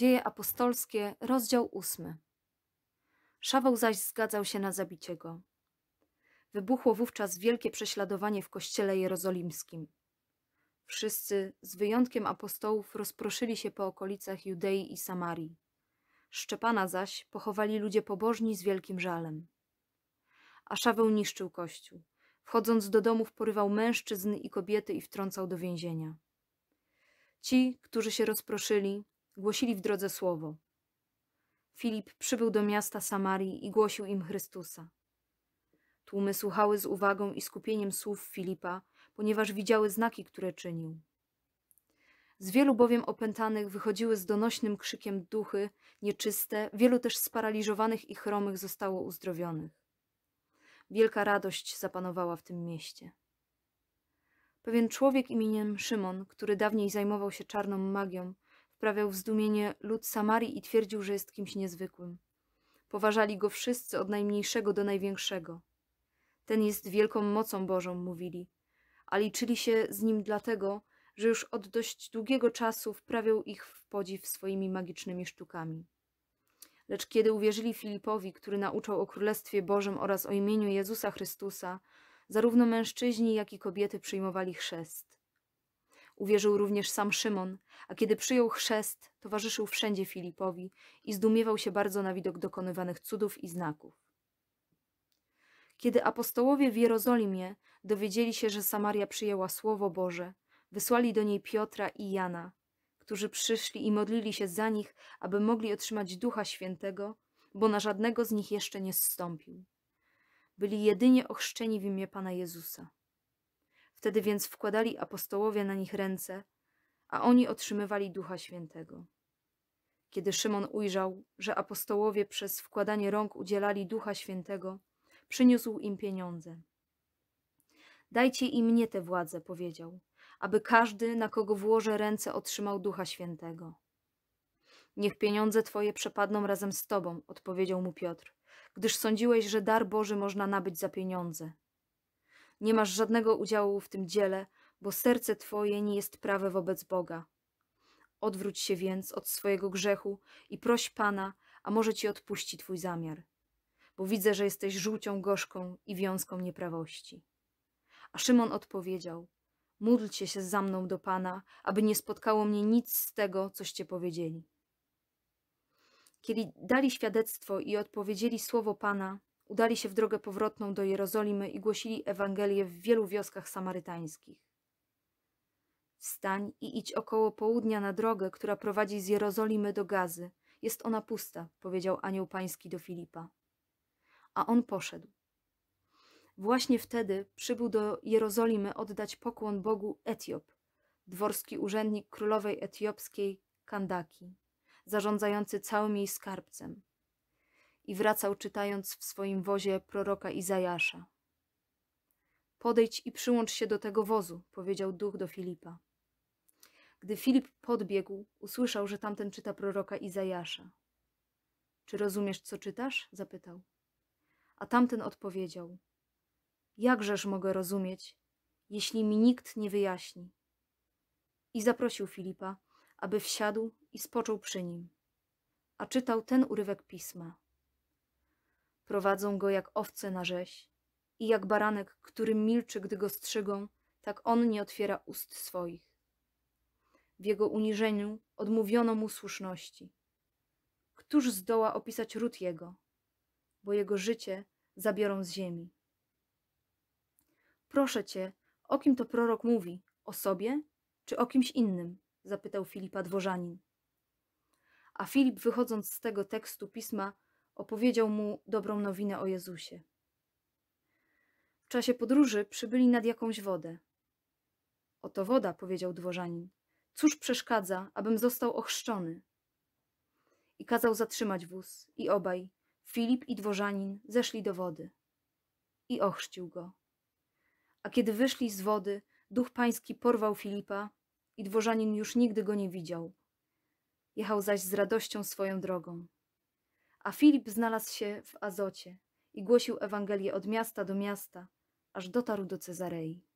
Dzieje apostolskie, rozdział ósmy. Szaweł zaś zgadzał się na zabicie go. Wybuchło wówczas wielkie prześladowanie w kościele jerozolimskim. Wszyscy, z wyjątkiem apostołów, rozproszyli się po okolicach Judei i Samarii. Szczepana zaś pochowali ludzie pobożni z wielkim żalem. A Szaweł niszczył kościół. Wchodząc do domów porywał mężczyzn i kobiety i wtrącał do więzienia. Ci, którzy się rozproszyli, głosili w drodze słowo. Filip przybył do miasta Samarii i głosił im Chrystusa. Tłumy słuchały z uwagą i skupieniem słów Filipa, ponieważ widziały znaki, które czynił. Z wielu bowiem opętanych wychodziły z donośnym krzykiem duchy nieczyste, wielu też sparaliżowanych i chromych zostało uzdrowionych. Wielka radość zapanowała w tym mieście. Pewien człowiek imieniem Szymon, który dawniej zajmował się czarną magią, wprawiał w zdumienie lud Samarii i twierdził, że jest kimś niezwykłym. Poważali go wszyscy od najmniejszego do największego. Ten jest wielką mocą Bożą, mówili, a liczyli się z nim dlatego, że już od dość długiego czasu wprawiał ich w podziw swoimi magicznymi sztukami. Lecz kiedy uwierzyli Filipowi, który nauczał o Królestwie Bożym oraz o imieniu Jezusa Chrystusa, zarówno mężczyźni, jak i kobiety przyjmowali chrzest. Uwierzył również sam Szymon, a kiedy przyjął chrzest, towarzyszył wszędzie Filipowi i zdumiewał się bardzo na widok dokonywanych cudów i znaków. Kiedy apostołowie w Jerozolimie dowiedzieli się, że Samaria przyjęła Słowo Boże, wysłali do niej Piotra i Jana, którzy przyszli i modlili się za nich, aby mogli otrzymać Ducha Świętego, bo na żadnego z nich jeszcze nie zstąpił. Byli jedynie ochrzczeni w imię Pana Jezusa. Wtedy więc wkładali apostołowie na nich ręce, a oni otrzymywali Ducha Świętego. Kiedy Szymon ujrzał, że apostołowie przez wkładanie rąk udzielali Ducha Świętego, przyniósł im pieniądze. Dajcie i mnie tę władzę, powiedział, aby każdy, na kogo włożę ręce, otrzymał Ducha Świętego. Niech pieniądze twoje przepadną razem z tobą, odpowiedział mu Piotr, gdyż sądziłeś, że dar Boży można nabyć za pieniądze. Nie masz żadnego udziału w tym dziele, bo serce Twoje nie jest prawe wobec Boga. Odwróć się więc od swojego grzechu i proś Pana, a może Ci odpuści Twój zamiar, bo widzę, że jesteś żółcią gorzką i wiązką nieprawości. A Szymon odpowiedział, módlcie się za mną do Pana, aby nie spotkało mnie nic z tego, coście powiedzieli. Kiedy dali świadectwo i odpowiedzieli słowo Pana, udali się w drogę powrotną do Jerozolimy i głosili Ewangelię w wielu wioskach samarytańskich. Wstań i idź około południa na drogę, która prowadzi z Jerozolimy do Gazy. Jest ona pusta, powiedział anioł pański do Filipa. A on poszedł. Właśnie wtedy przybył do Jerozolimy oddać pokłon Bogu Etiop, dworski urzędnik królowej etiopskiej Kandaki, zarządzający całym jej skarbcem i wracał czytając w swoim wozie proroka Izajasza. Podejdź i przyłącz się do tego wozu, powiedział duch do Filipa. Gdy Filip podbiegł, usłyszał, że tamten czyta proroka Izajasza. Czy rozumiesz, co czytasz? zapytał. A tamten odpowiedział: Jakżeż mogę rozumieć, jeśli mi nikt nie wyjaśni? I zaprosił Filipa, aby wsiadł i spoczął przy nim. A czytał ten urywek pisma. Prowadzą go jak owce na rzeź. I jak baranek, który milczy, gdy go strzygą, tak on nie otwiera ust swoich. W jego uniżeniu odmówiono mu słuszności. Któż zdoła opisać ród jego? Bo jego życie zabiorą z ziemi. Proszę cię, o kim to prorok mówi? O sobie czy o kimś innym? zapytał Filipa dworzanin. A Filip, wychodząc z tego tekstu pisma, opowiedział mu dobrą nowinę o Jezusie. W czasie podróży przybyli nad jakąś wodę. Oto woda, powiedział dworzanin. Cóż przeszkadza, abym został ochrzczony? I kazał zatrzymać wóz, i obaj, Filip i dworzanin, zeszli do wody. I ochrzcił go. A kiedy wyszli z wody, duch pański porwał Filipa, i dworzanin już nigdy go nie widział. Jechał zaś z radością swoją drogą. A Filip znalazł się w Azocie i głosił Ewangelię od miasta do miasta, aż dotarł do Cezarei.